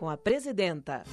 com a presidenta.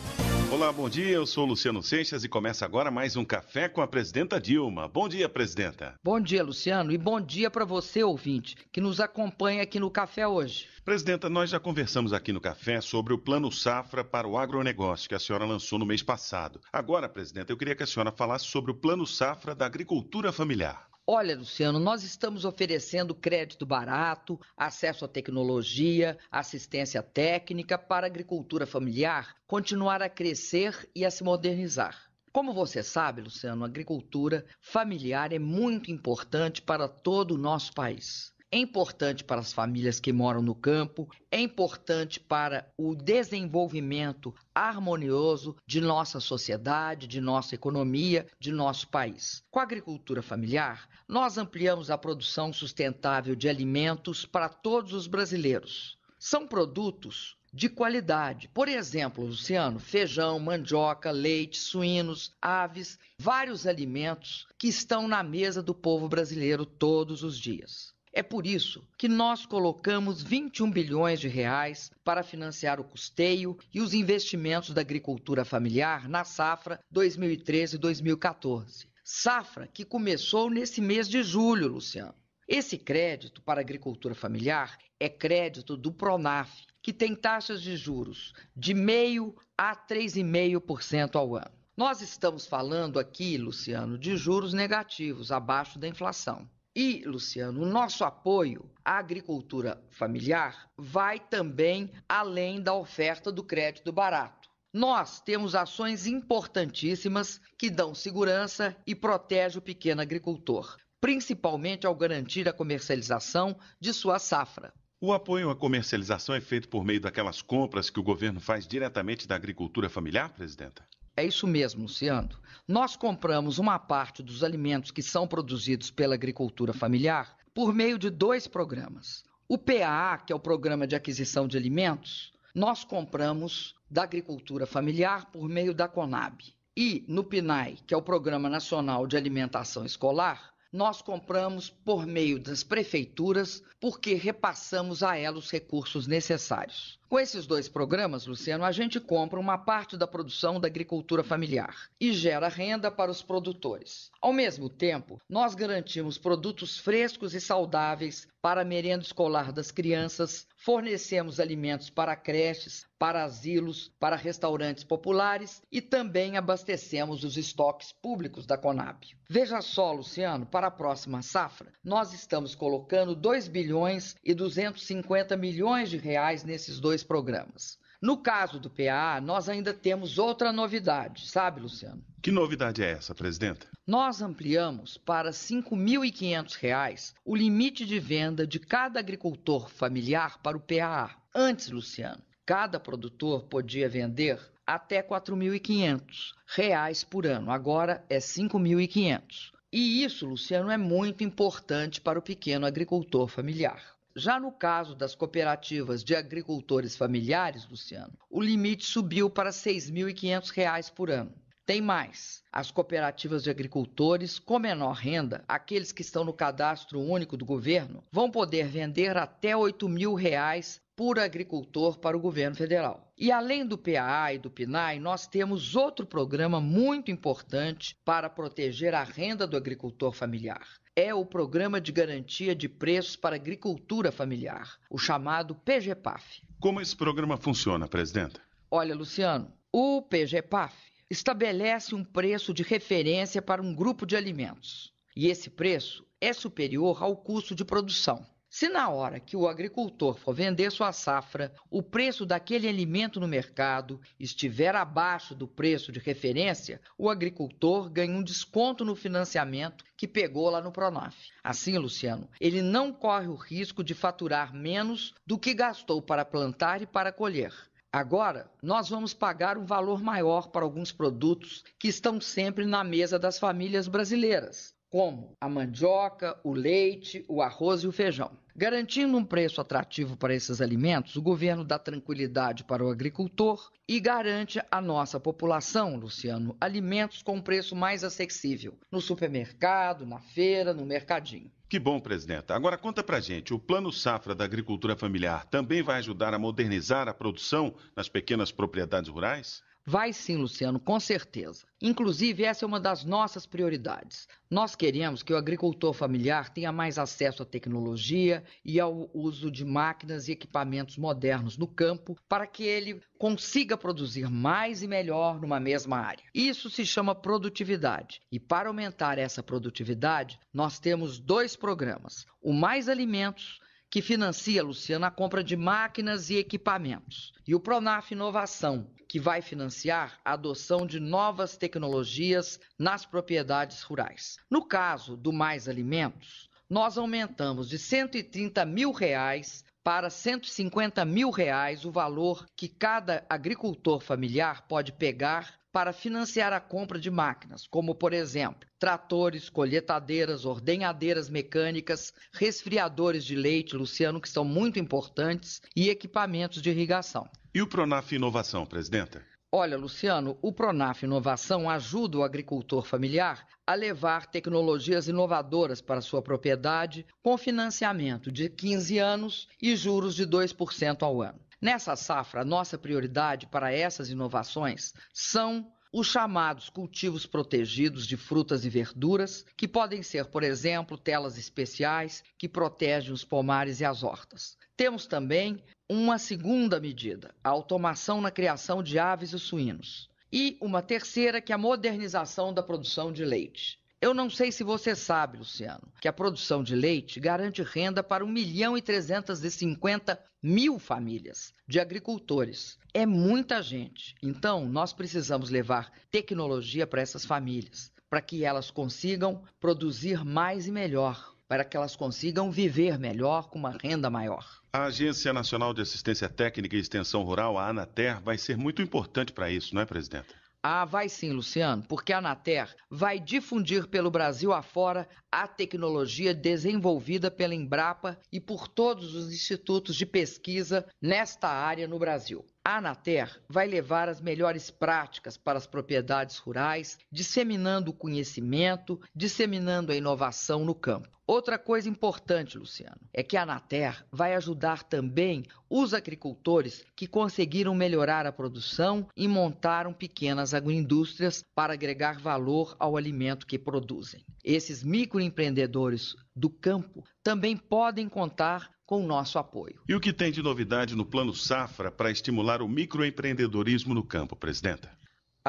Olá, bom dia. Eu sou Luciano Seixas e começa agora mais um café com a presidenta Dilma. Bom dia, presidenta. Bom dia, Luciano, e bom dia para você, ouvinte, que nos acompanha aqui no café hoje. Presidenta, nós já conversamos aqui no café sobre o Plano Safra para o agronegócio que a senhora lançou no mês passado. Agora, presidenta, eu queria que a senhora falasse sobre o Plano Safra da agricultura familiar. Olha, Luciano, nós estamos oferecendo crédito barato, acesso à tecnologia, assistência técnica para a agricultura familiar continuar a crescer e a se modernizar. Como você sabe, Luciano, a agricultura familiar é muito importante para todo o nosso país é importante para as famílias que moram no campo, é importante para o desenvolvimento harmonioso de nossa sociedade, de nossa economia, de nosso país. Com a agricultura familiar, nós ampliamos a produção sustentável de alimentos para todos os brasileiros. São produtos de qualidade. Por exemplo, Luciano, feijão, mandioca, leite, suínos, aves, vários alimentos que estão na mesa do povo brasileiro todos os dias. É por isso que nós colocamos 21 bilhões de reais para financiar o custeio e os investimentos da agricultura familiar na safra 2013-2014. Safra que começou nesse mês de julho, Luciano. Esse crédito para a agricultura familiar é crédito do Pronaf, que tem taxas de juros de meio a 3,5% ao ano. Nós estamos falando aqui, Luciano, de juros negativos abaixo da inflação. E, Luciano, o nosso apoio à agricultura familiar vai também além da oferta do crédito barato. Nós temos ações importantíssimas que dão segurança e protegem o pequeno agricultor, principalmente ao garantir a comercialização de sua safra. O apoio à comercialização é feito por meio daquelas compras que o governo faz diretamente da agricultura familiar, presidenta? É isso mesmo, Luciano. Nós compramos uma parte dos alimentos que são produzidos pela agricultura familiar por meio de dois programas. O PAA, que é o Programa de Aquisição de Alimentos, nós compramos da agricultura familiar por meio da Conab. E no PNAE, que é o Programa Nacional de Alimentação Escolar, nós compramos por meio das prefeituras porque repassamos a ela os recursos necessários. Com esses dois programas, Luciano, a gente compra uma parte da produção da agricultura familiar e gera renda para os produtores. Ao mesmo tempo, nós garantimos produtos frescos e saudáveis para a merenda escolar das crianças, fornecemos alimentos para creches, para asilos, para restaurantes populares e também abastecemos os estoques públicos da Conab. Veja só, Luciano, para a próxima safra, nós estamos colocando 2 bilhões e 250 milhões de reais nesses dois dois programas. No caso do PA, nós ainda temos outra novidade, sabe, Luciano? Que novidade é essa, presidenta? Nós ampliamos para R$ 5.500 o limite de venda de cada agricultor familiar para o PA. Antes, Luciano, cada produtor podia vender até R$ 4.500 por ano. Agora é R$ 5.500. E isso, Luciano, é muito importante para o pequeno agricultor familiar. Já no caso das cooperativas de agricultores familiares, Luciano, o limite subiu para R$ 6.500 por ano. Tem mais. As cooperativas de agricultores com menor renda, aqueles que estão no cadastro único do governo, vão poder vender até R$ 8.000 por agricultor para o governo federal. E além do PAA e do PNAE, nós temos outro programa muito importante para proteger a renda do agricultor familiar é o Programa de Garantia de Preços para Agricultura Familiar, o chamado PGPAF. Como esse programa funciona, presidenta? Olha, Luciano, o PGPAF estabelece um preço de referência para um grupo de alimentos. E esse preço é superior ao custo de produção. Se na hora que o agricultor for vender sua safra, o preço daquele alimento no mercado estiver abaixo do preço de referência, o agricultor ganha um desconto no financiamento que pegou lá no Pronaf. Assim, Luciano, ele não corre o risco de faturar menos do que gastou para plantar e para colher. Agora, nós vamos pagar um valor maior para alguns produtos que estão sempre na mesa das famílias brasileiras como a mandioca, o leite, o arroz e o feijão. Garantindo um preço atrativo para esses alimentos, o governo dá tranquilidade para o agricultor e garante à nossa população, Luciano, alimentos com preço mais acessível no supermercado, na feira, no mercadinho. Que bom, presidenta. Agora conta pra gente, o Plano Safra da Agricultura Familiar também vai ajudar a modernizar a produção nas pequenas propriedades rurais? Vai sim, Luciano, com certeza. Inclusive, essa é uma das nossas prioridades. Nós queremos que o agricultor familiar tenha mais acesso à tecnologia e ao uso de máquinas e equipamentos modernos no campo para que ele consiga produzir mais e melhor numa mesma área. Isso se chama produtividade. E para aumentar essa produtividade, nós temos dois programas: o Mais Alimentos que financia, Luciano, a compra de máquinas e equipamentos. E o Pronaf Inovação, que vai financiar a adoção de novas tecnologias nas propriedades rurais. No caso do Mais Alimentos, nós aumentamos de 130 mil reais para 150 mil reais o valor que cada agricultor familiar pode pegar para financiar a compra de máquinas, como, por exemplo, tratores, colheitadeiras, ordenhadeiras mecânicas, resfriadores de leite, Luciano, que são muito importantes, e equipamentos de irrigação. E o Pronaf Inovação, presidenta? Olha, Luciano, o Pronaf Inovação ajuda o agricultor familiar a levar tecnologias inovadoras para sua propriedade com financiamento de 15 anos e juros de 2% ao ano. Nessa safra, nossa prioridade para essas inovações são os chamados cultivos protegidos de frutas e verduras, que podem ser, por exemplo, telas especiais que protegem os pomares e as hortas. Temos também uma segunda medida, a automação na criação de aves e suínos. E uma terceira, que é a modernização da produção de leite. Eu não sei se você sabe, Luciano, que a produção de leite garante renda para 1 milhão e 350 mil famílias de agricultores. É muita gente. Então, nós precisamos levar tecnologia para essas famílias, para que elas consigam produzir mais e melhor, para que elas consigam viver melhor com uma renda maior. A Agência Nacional de Assistência Técnica e Extensão Rural, a ANATER, vai ser muito importante para isso, não é, presidente? Ah, vai sim, Luciano, porque a Nater vai difundir pelo Brasil afora a tecnologia desenvolvida pela Embrapa e por todos os institutos de pesquisa nesta área no Brasil. A Anater vai levar as melhores práticas para as propriedades rurais, disseminando o conhecimento, disseminando a inovação no campo. Outra coisa importante, Luciano, é que a Anater vai ajudar também os agricultores que conseguiram melhorar a produção e montaram pequenas agroindústrias para agregar valor ao alimento que produzem. Esses microempreendedores do campo também podem contar com o nosso apoio. E o que tem de novidade no Plano Safra para estimular o microempreendedorismo no campo, presidenta?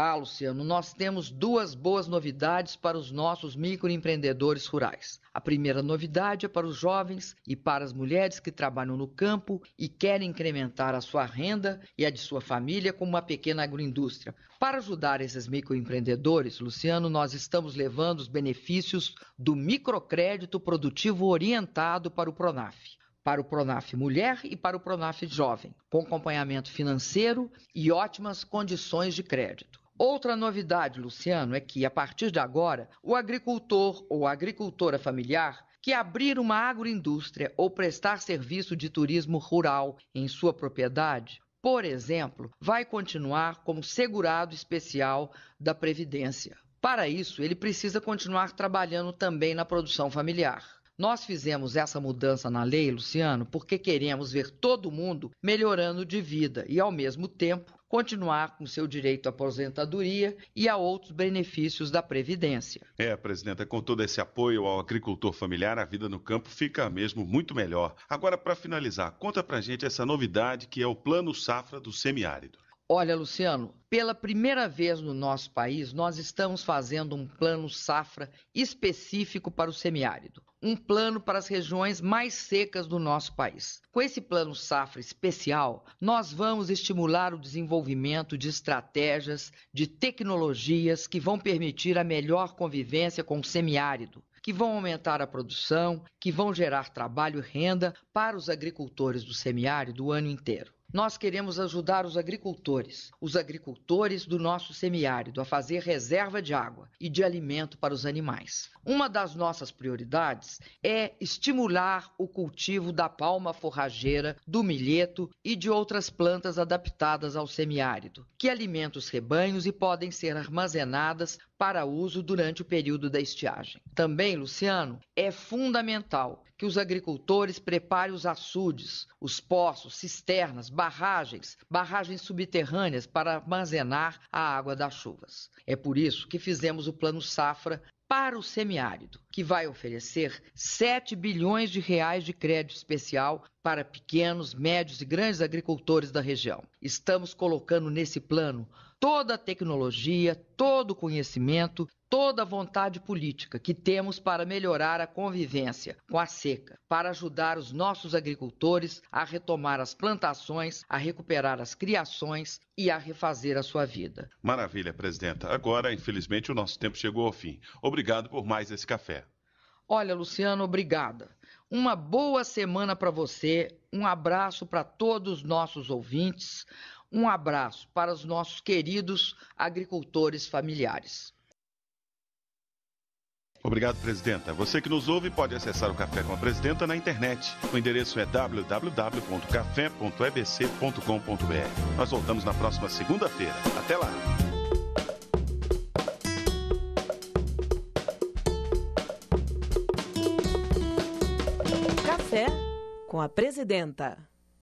Ah, Luciano, nós temos duas boas novidades para os nossos microempreendedores rurais. A primeira novidade é para os jovens e para as mulheres que trabalham no campo e querem incrementar a sua renda e a de sua família com uma pequena agroindústria. Para ajudar esses microempreendedores, Luciano, nós estamos levando os benefícios do microcrédito produtivo orientado para o Pronaf para o Pronaf Mulher e para o Pronaf Jovem, com acompanhamento financeiro e ótimas condições de crédito. Outra novidade, Luciano, é que, a partir de agora, o agricultor ou agricultora familiar que abrir uma agroindústria ou prestar serviço de turismo rural em sua propriedade, por exemplo, vai continuar como segurado especial da Previdência. Para isso, ele precisa continuar trabalhando também na produção familiar. Nós fizemos essa mudança na lei, Luciano, porque queremos ver todo mundo melhorando de vida e, ao mesmo tempo, continuar com seu direito à aposentadoria e a outros benefícios da Previdência. É, Presidenta, com todo esse apoio ao agricultor familiar, a vida no campo fica mesmo muito melhor. Agora, para finalizar, conta para gente essa novidade que é o Plano Safra do Semiárido. Olha, Luciano, pela primeira vez no nosso país, nós estamos fazendo um plano safra específico para o semiárido, um plano para as regiões mais secas do nosso país. Com esse plano safra especial, nós vamos estimular o desenvolvimento de estratégias, de tecnologias que vão permitir a melhor convivência com o semiárido, que vão aumentar a produção, que vão gerar trabalho e renda para os agricultores do semiárido o ano inteiro. Nós queremos ajudar os agricultores, os agricultores do nosso semiárido, a fazer reserva de água e de alimento para os animais. Uma das nossas prioridades é estimular o cultivo da palma forrageira, do milheto e de outras plantas adaptadas ao semiárido, que alimentam os rebanhos e podem ser armazenadas para uso durante o período da estiagem. Também, Luciano, é fundamental que os agricultores preparem os açudes, os poços, cisternas, barragens, barragens subterrâneas para armazenar a água das chuvas. É por isso que fizemos o Plano Safra para o semiárido, que vai oferecer 7 bilhões de reais de crédito especial para pequenos, médios e grandes agricultores da região. Estamos colocando nesse plano toda a tecnologia, todo o conhecimento, toda a vontade política que temos para melhorar a convivência com a seca, para ajudar os nossos agricultores a retomar as plantações, a recuperar as criações e a refazer a sua vida. Maravilha, presidenta. Agora, infelizmente, o nosso tempo chegou ao fim. Obrigado por mais esse café. Olha, Luciano, obrigada. Uma boa semana para você, um abraço para todos os nossos ouvintes, um abraço para os nossos queridos agricultores familiares. Obrigado, Presidenta. Você que nos ouve pode acessar o Café com a Presidenta na internet. O endereço é www.café.ebc.com.br. Nós voltamos na próxima segunda-feira. Até lá! com a presidenta.